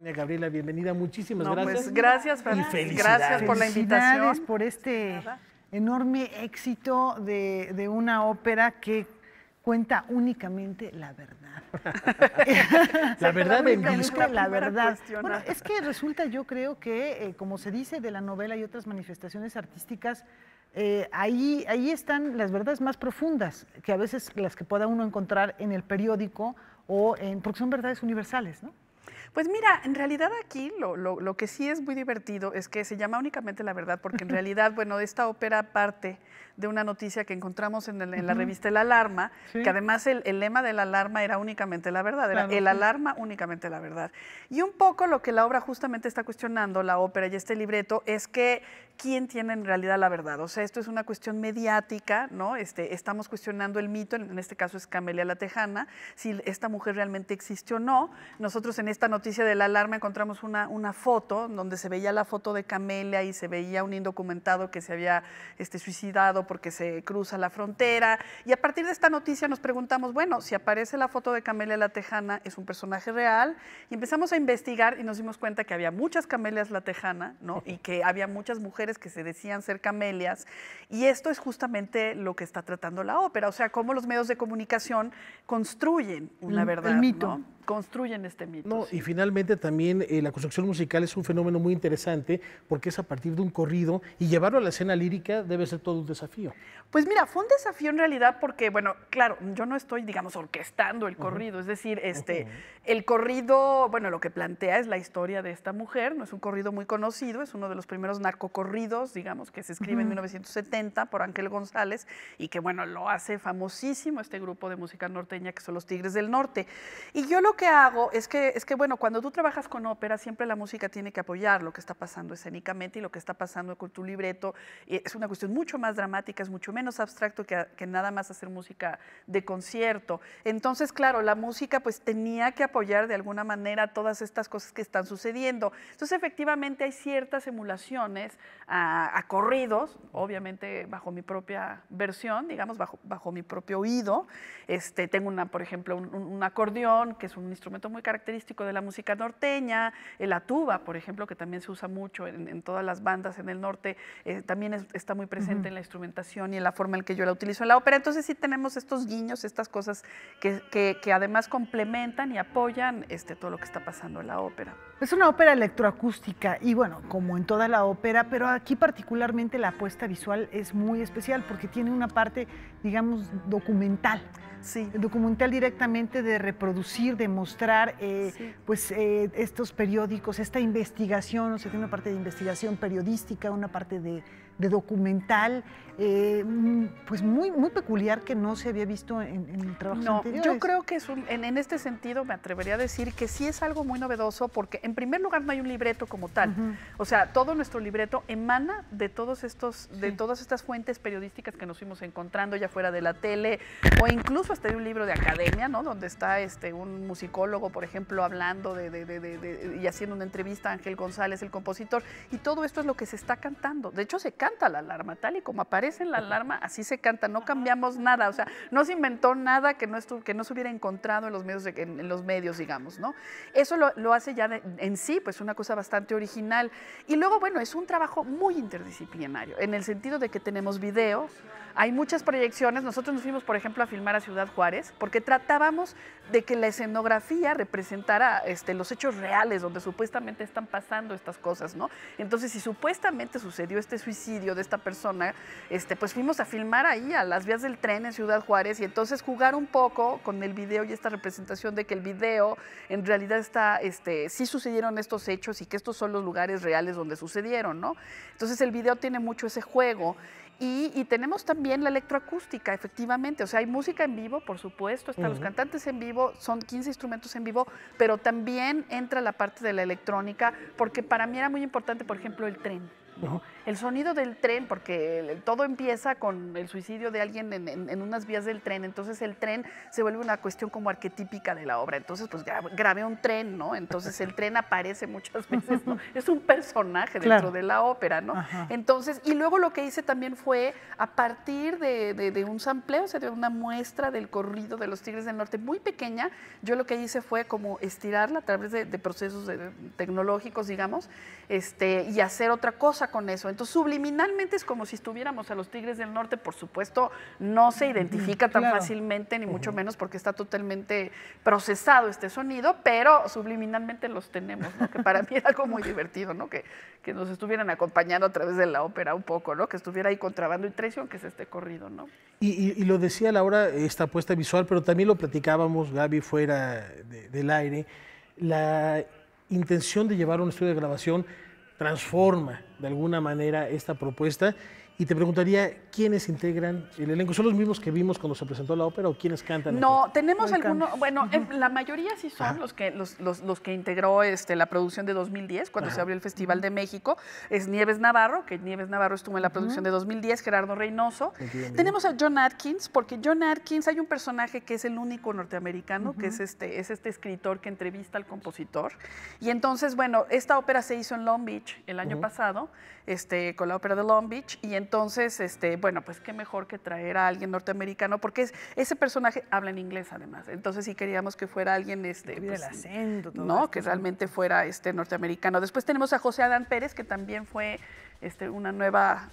Gabriela, bienvenida, muchísimas pues, gracias. gracias, gracias por la invitación. por este enorme éxito de, una ópera que cuenta únicamente la verdad. la verdad en la, la verdad. Bueno, es que resulta, yo creo que, eh, como se dice de la novela y otras manifestaciones artísticas, eh, ahí, ahí están las verdades más profundas, que a veces las que pueda uno encontrar en el periódico o en, porque son verdades universales, ¿no? Pues mira, en realidad aquí lo, que sí es muy divertido es que se llama únicamente la verdad, porque en realidad, bueno, esta ópera parte de una noticia que encontramos en, la revista El Alarma, que además el, lema de La Alarma era únicamente la verdad, era El Alarma, únicamente la verdad. Y un poco lo que la obra justamente está cuestionando, la ópera y este libreto, es que quién tiene en realidad la verdad. O sea, esto es una cuestión mediática, ¿no? Este, estamos cuestionando el mito, en, este caso es Camelia la Tejana, si esta mujer realmente existe o no. Nosotros en esta noticia de la alarma encontramos una, una foto donde se veía la foto de Camelia y se veía un indocumentado que se había este, suicidado porque se cruza la frontera. Y a partir de esta noticia nos preguntamos, bueno, si aparece la foto de Camelia la Tejana, ¿es un personaje real? Y empezamos a investigar y nos dimos cuenta que había muchas Camelias la Tejana, ¿no? Y que había muchas mujeres que se decían ser Camelias. Y esto es justamente lo que está tratando la ópera, o sea, cómo los medios de comunicación construyen una verdad. El mito construyen este mito. No, y finalmente también eh, la construcción musical es un fenómeno muy interesante porque es a partir de un corrido y llevarlo a la escena lírica debe ser todo un desafío. Pues mira, fue un desafío en realidad porque, bueno, claro, yo no estoy, digamos, orquestando el corrido, es decir, este, el corrido, bueno, lo que plantea es la historia de esta mujer, no es un corrido muy conocido, es uno de los primeros narcocorridos, digamos, que se escribe en 1970 por Ángel González y que, bueno, lo hace famosísimo este grupo de música norteña que son los Tigres del Norte. Y yo lo que hago es que, es que, bueno, cuando tú trabajas con ópera, siempre la música tiene que apoyar lo que está pasando escénicamente y lo que está pasando con tu libreto. Es una cuestión mucho más dramática, es mucho menos abstracto que, nada más hacer música de concierto. Entonces, claro, la música pues tenía que apoyar de alguna manera todas estas cosas que están sucediendo. Entonces, efectivamente, hay ciertas emulaciones a, corridos, obviamente bajo mi propia versión, digamos, bajo, bajo mi propio oído. Este, tengo una, por ejemplo, un, un acordeón que es un instrumento muy característico de la música norteña, la tuba, por ejemplo, que también se usa mucho en, todas las bandas en el norte, eh, también está muy presente en la instrumentación y en la forma en que yo la utilizo en la ópera. Entonces sí tenemos estos guiños, estas cosas que, que, que además complementan y apoyan este, todo lo que está pasando en la ópera. Es una ópera electroacústica y bueno, como en toda la ópera, pero aquí particularmente la apuesta visual es muy especial porque tiene una parte, digamos, documental. Sí. Documental directamente de reproducir, de mostrar, eh, pues, eh, estos periódicos, esta investigación, o sea, tiene una parte de investigación periodística, una parte de de documental, eh, mm, pues muy, muy peculiar que no se había visto en, en trabajos no, Yo creo que es un, en, en, este sentido me atrevería a decir que sí es algo muy novedoso porque en primer lugar no hay un libreto como tal. O sea, todo nuestro libreto emana de todos estos, de todas estas fuentes periodísticas que nos fuimos encontrando ya fuera de la tele o incluso hasta de un libro de academia, ¿no? Donde está este un musicólogo, por ejemplo, hablando de, de, de, y haciendo una entrevista a Ángel González, el compositor, y todo esto es lo que se está cantando. De hecho, se canta la alarma, tal y como aparece en la alarma, así se canta, no cambiamos nada, o sea, no se inventó nada que no, que no se hubiera encontrado en los medios, en, los medios digamos, ¿no? Eso lo, lo hace ya en sí, pues una cosa bastante original. Y luego, bueno, es un trabajo muy interdisciplinario, en el sentido de que tenemos video, hay muchas proyecciones, nosotros nos fuimos, por ejemplo, a filmar a Ciudad Juárez, porque tratábamos de que la escenografía representara este, los hechos reales donde supuestamente están pasando estas cosas, ¿no? Entonces, si supuestamente sucedió este suicidio, de esta persona, este, pues fuimos a filmar ahí a las vías del tren en Ciudad Juárez y entonces jugar un poco con el video y esta representación de que el video en realidad está, este, sí sucedieron estos hechos y que estos son los lugares reales donde sucedieron, ¿no? Entonces el video tiene mucho ese juego y, tenemos también la electroacústica, efectivamente. O sea, hay música en vivo, por supuesto, están los cantantes en vivo, son 15 instrumentos en vivo, pero también entra la parte de la electrónica, porque para mí era muy importante, por ejemplo, el tren. ¿no? El sonido del tren, porque todo empieza con el suicidio de alguien en, unas vías del tren, entonces el tren se vuelve una cuestión como arquetípica de la obra, entonces pues grabé, un tren, ¿no? Entonces el tren aparece muchas veces, ¿no? Es un personaje dentro de la ópera, ¿no? Entonces, y luego lo que hice también fue fue a partir de, un sampleo, o sea, de una muestra del corrido de los Tigres del Norte muy pequeña. Yo lo que hice fue como estirarla a través de, procesos eh, tecnológicos, digamos, este, y hacer otra cosa con eso. Entonces, subliminalmente es como si estuviéramos a los Tigres del Norte, por supuesto, no se identifica tan fácilmente, ni mucho menos porque está totalmente procesado este sonido, pero subliminalmente los tenemos, que para mí era algo muy divertido, ¿no? que, que nos estuvieran acompañando a través de la ópera un poco, ¿no? que estuviera ahí con trabando y traición, que es este corrido, ¿no? Y, lo decía Laura, esta apuesta visual, pero también lo platicábamos, Gaby, fuera del aire, la intención de llevar un estudio de grabación transforma de alguna manera esta propuesta y te preguntaría quiénes integran el elenco. ¿Son los mismos que vimos cuando se presentó la ópera o quiénes cantan? No, tenemos algunos, bueno, la mayoría sí son los que, los, que integró este, la producción de 2010, cuando se abrió el Festival de México. Es Nieves Navarro, que Nieves Navarro estuvo en la producción de 2010, Gerardo Reynoso. Tenemos a John Atkins, porque John Atkins, hay un personaje que es el único norteamericano, que es este, es este escritor que entrevista al compositor. Y entonces, bueno, esta ópera se hizo en Long Beach el año pasado, este, con la ópera de Long Beach, y entonces, este, bueno, pues qué mejor que traer a alguien norteamericano, porque ese personaje habla en inglés además. Entonces sí queríamos que fuera alguien este. el pues, pues, acento, No, que realmente fuera este norteamericano. Después tenemos a José Adán Pérez, que también fue este, una nueva,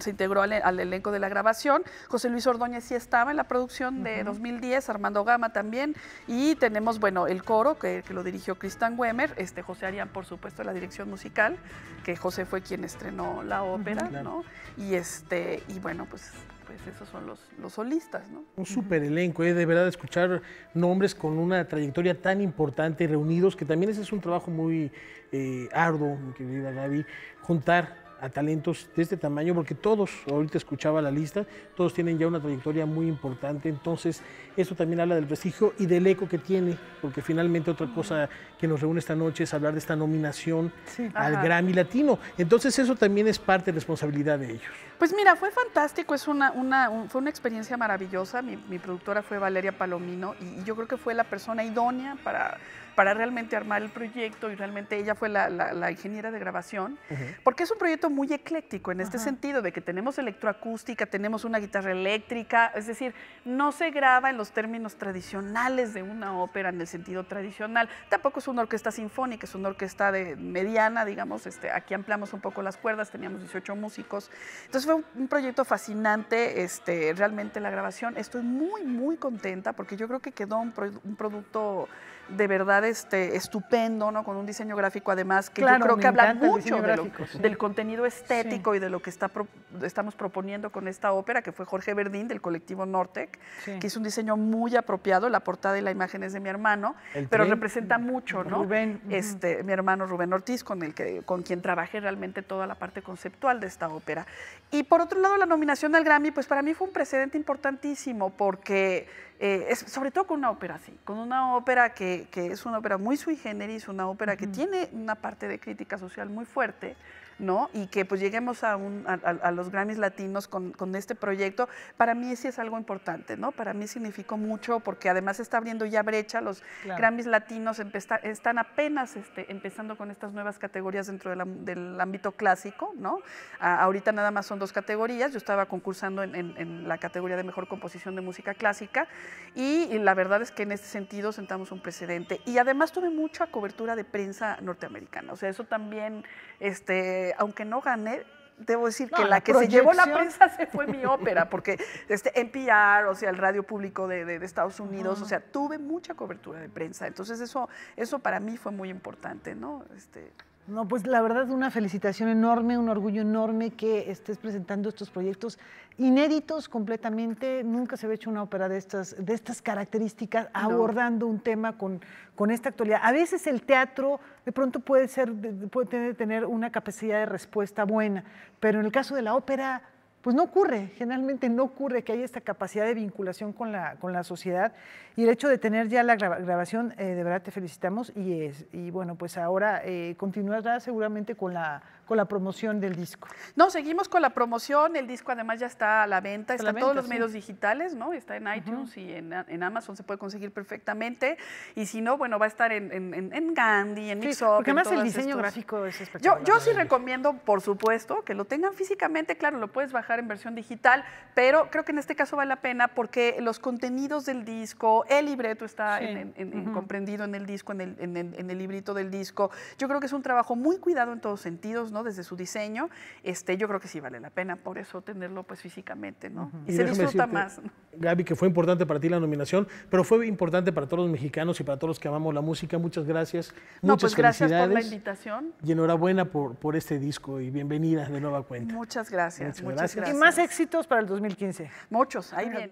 se integró al, elenco de la grabación. José Luis Ordóñez sí estaba en la producción de 2010, Armando Gama también, y tenemos, bueno, el coro que, lo dirigió Cristian Wemer, este, José Arián, por supuesto, la dirección musical, que José fue quien estrenó la ópera, ¿no? Y, este, y bueno, pues pues esos son los, solistas, ¿no? Un super elenco, ¿eh? de verdad escuchar nombres con una trayectoria tan importante, reunidos, que también ese es un trabajo muy eh, arduo, mi querida Gaby, juntar a talentos de este tamaño, porque todos, ahorita escuchaba la lista, todos tienen ya una trayectoria muy importante, entonces eso también habla del prestigio y del eco que tiene, porque finalmente otra cosa que nos reúne esta noche es hablar de esta nominación al Grammy Latino, entonces eso también es parte de responsabilidad de ellos. Pues mira, fue fantástico, es una, fue una experiencia maravillosa. Mi, productora fue Valeria Palomino y, yo creo que fue la persona idónea para, para realmente armar el proyecto y realmente ella fue la, ingeniera de grabación, porque es un proyecto muy ecléctico en este sentido, de que tenemos electroacústica, tenemos una guitarra eléctrica, es decir, no se graba en los términos tradicionales de una ópera en el sentido tradicional, tampoco es una orquesta sinfónica, es una orquesta de mediana, digamos, este, aquí ampliamos un poco las cuerdas, teníamos 18 músicos. Entonces, fue un, proyecto fascinante, este, realmente la grabación. Estoy muy, muy contenta porque yo creo que quedó un producto de verdad este, estupendo, ¿no? Con un diseño gráfico además que yo creo que habla mucho del contenido estético y de lo que está estamos proponiendo con esta ópera, que fue Jorge Verdín del colectivo Nortec, que es un diseño muy apropiado, la portada y la imagen es de mi hermano, pero representa mucho, ¿no? Este, mi hermano Rubén Ortiz, con, el que, con quien trabajé realmente toda la parte conceptual de esta ópera. Y por otro lado, la nominación al Grammy, pues para mí fue un precedente importantísimo, porque eh, es, sobre todo con una ópera así, con una ópera que que, es una ópera muy sui generis, una ópera que tiene una parte de crítica social muy fuerte, y que pues lleguemos a, los Grammys latinos con, este proyecto, para mí sí es algo importante, ¿no? Para mí significó mucho porque además está abriendo ya brecha, los Grammys latinos están apenas este, empezando con estas nuevas categorías dentro del ámbito clásico, ¿no? ahorita nada más son dos categorías, yo estaba concursando en, la categoría de mejor composición de música clásica y, y la verdad es que en este sentido sentamos un precedente. Y además tuve mucha cobertura de prensa norteamericana, o sea, eso también, este, eh, aunque no gané, debo decir que la, que se llevó la prensa se fue mi ópera, porque este NPR, o sea, el radio público de, Estados Unidos, o sea, tuve mucha cobertura de prensa. Entonces eso, eso para mí fue muy importante, ¿no? Este, no, pues la verdad una felicitación enorme, un orgullo enorme que estés presentando estos proyectos inéditos completamente. Nunca se había hecho una ópera de estas, de estas características, abordando un tema con, esta actualidad. A veces el teatro de pronto puede, ser, puede tener una capacidad de respuesta buena, pero en el caso de la ópera pues no ocurre, generalmente no ocurre que haya esta capacidad de vinculación con la, con la sociedad y el hecho de tener ya la grabación, eh, de verdad te felicitamos y, es, y bueno, pues ahora eh, continuará seguramente con la, con la promoción del disco. No, seguimos con la promoción, el disco además ya está a la venta, está en todos los medios digitales, ¿no? Está en iTunes y en, Amazon se puede conseguir perfectamente y si no, bueno, va a estar en, en, en Gandhi, en sí, Porque además el diseño gráfico es espectacular. yo sí recomiendo, por supuesto, que lo tengan físicamente, claro, lo puedes bajar en versión digital, pero creo que en este caso vale la pena porque los contenidos del disco, el libreto está comprendido en el disco, en el, en librito del disco. Yo creo que es un trabajo muy cuidado en todos sentidos, ¿no? Desde su diseño, este, yo creo que sí vale la pena por eso tenerlo pues físicamente, ¿no? Y, se disfruta más. Gaby, que fue importante para ti la nominación, pero fue importante para todos los mexicanos y para todos los que amamos la música. Muchas gracias. Pues, muchas gracias por la invitación. Y enhorabuena por, por este disco y bienvenida de nueva cuenta. Muchas gracias. Muchas, gracias. Y más éxitos para el 2015. Muchos, ahí